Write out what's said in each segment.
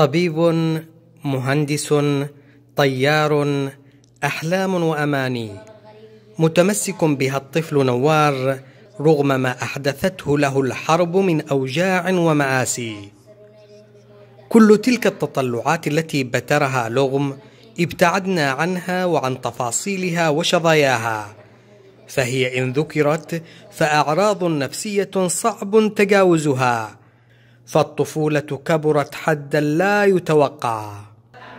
طبيب مهندس طيار احلام واماني متمسك بها الطفل نوار رغم ما احدثته له الحرب من اوجاع ومآسي كل تلك التطلعات التي بترها لغم ابتعدنا عنها وعن تفاصيلها وشظاياها فهي ان ذكرت فاعراض نفسيه صعب تجاوزها فالطفولة كبرت حدا لا يتوقع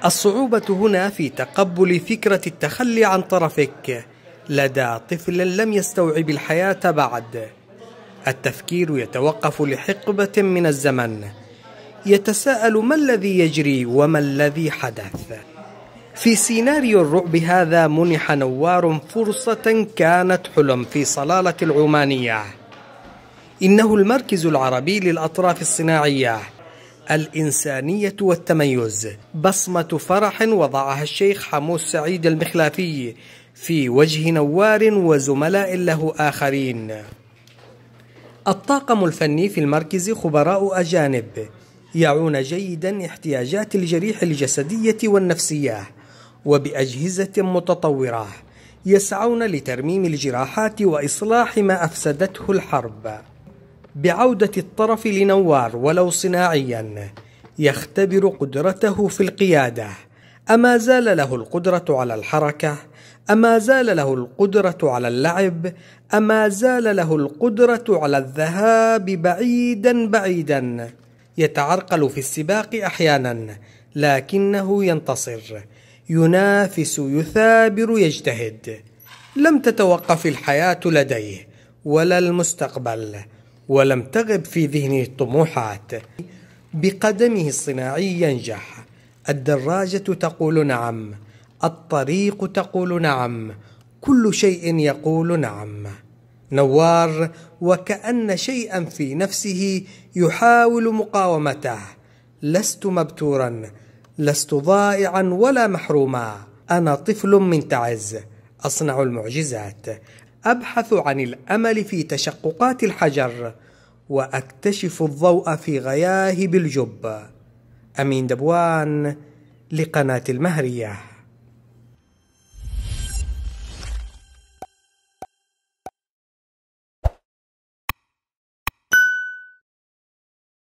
الصعوبة هنا في تقبل فكرة التخلي عن طرفك لدى طفل لم يستوعب الحياة بعد التفكير يتوقف لحقبة من الزمن يتساءل ما الذي يجري وما الذي حدث في سيناريو الرعب هذا منح نوار فرصة كانت حلم في صلالة العمانية إنه المركز العربي للأطراف الصناعية الإنسانية والتميز بصمة فرح وضعها الشيخ حموس سعيد المخلافي في وجه نوار وزملاء له آخرين الطاقم الفني في المركز خبراء أجانب يعون جيدا احتياجات الجريح الجسدية والنفسية وبأجهزة متطورة يسعون لترميم الجراحات وإصلاح ما أفسدته الحرب بعودة الطرف لنوار ولو صناعيا يختبر قدرته في القيادة أما زال له القدرة على الحركة أما زال له القدرة على اللعب أما زال له القدرة على الذهاب بعيدا بعيدا يتعرقل في السباق أحيانا لكنه ينتصر ينافس يثابر يجتهد لم تتوقف الحياة لديه ولا المستقبل ولم تغب في ذهنه الطموحات بقدمه الصناعي ينجح الدراجة تقول نعم الطريق تقول نعم كل شيء يقول نعم نوار وكأن شيئا في نفسه يحاول مقاومته لست مبتورا لست ضائعا ولا محروما أنا طفل من تعز أصنع المعجزات أبحث عن الأمل في تشققات الحجر وأكتشف الضوء في غياهب الجب أمين دبوان لقناة المهريه